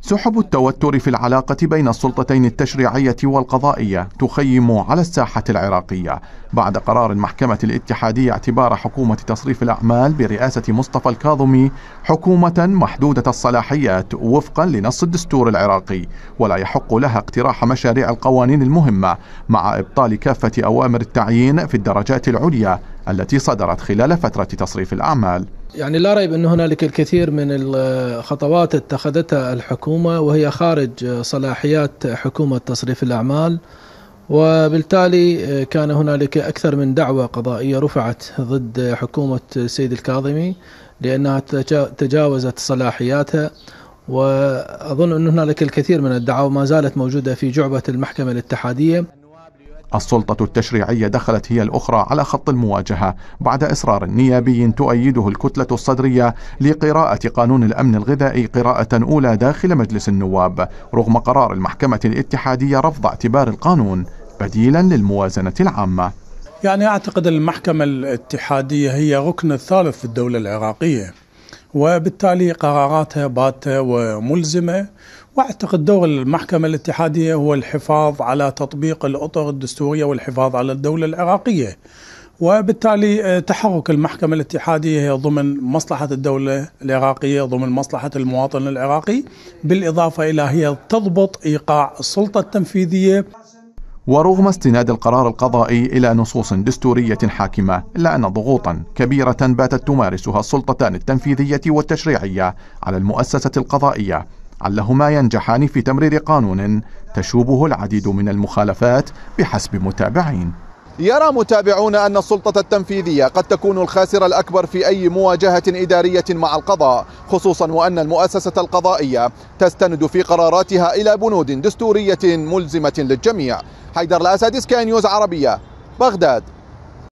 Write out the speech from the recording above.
سحب التوتر في العلاقة بين السلطتين التشريعية والقضائية تخيم على الساحة العراقية بعد قرار المحكمة الاتحادية اعتبار حكومة تصريف الأعمال برئاسة مصطفى الكاظمي حكومة محدودة الصلاحيات وفقا لنص الدستور العراقي ولا يحق لها اقتراح مشاريع القوانين المهمة مع إبطال كافة أوامر التعيين في الدرجات العليا التي صدرت خلال فترة تصريف الأعمال يعني لا ريب أن هنالك الكثير من الخطوات اتخذتها الحكومة وهي خارج صلاحيات حكومة تصريف الأعمال وبالتالي آه، كان هنالك أكثر من دعوة قضائية رفعت ضد حكومة السيد الكاظمي لأنها تجاوزت صلاحياتها وأظن أن هنالك الكثير من الدعاوى ما زالت موجودة في جعبة المحكمة الاتحادية السلطة التشريعية دخلت هي الأخرى على خط المواجهة بعد إصرار نيابي تؤيده الكتلة الصدرية لقراءة قانون الأمن الغذائي قراءة أولى داخل مجلس النواب رغم قرار المحكمة الاتحادية رفض اعتبار القانون بديلا للموازنة العامة يعني أعتقد المحكمة الاتحادية هي ركن الثالث في الدولة العراقية وبالتالي قراراتها باتة وملزمة واعتقد دور المحكمه الاتحاديه هو الحفاظ على تطبيق الاطر الدستوريه والحفاظ على الدوله العراقيه. وبالتالي آه، تحرك المحكمه الاتحاديه هي ضمن مصلحه الدوله العراقيه، ضمن مصلحه المواطن العراقي، بالاضافه الى هي تضبط ايقاع السلطه التنفيذيه ورغم استناد القرار القضائي إلى نصوص دستورية حاكمة إلا أن ضغوطا كبيرة باتت تمارسها السلطتان التنفيذية والتشريعية على المؤسسة القضائية علهما ينجحان في تمرير قانون تشوبه العديد من المخالفات بحسب متابعين يرى متابعون أن السلطة التنفيذية قد تكون الخاسر الأكبر في أي مواجهة إدارية مع القضاء خصوصا وأن المؤسسة القضائية تستند في قراراتها إلى بنود دستورية ملزمة للجميع حيدر الأسد سكاي نيوز عربية بغداد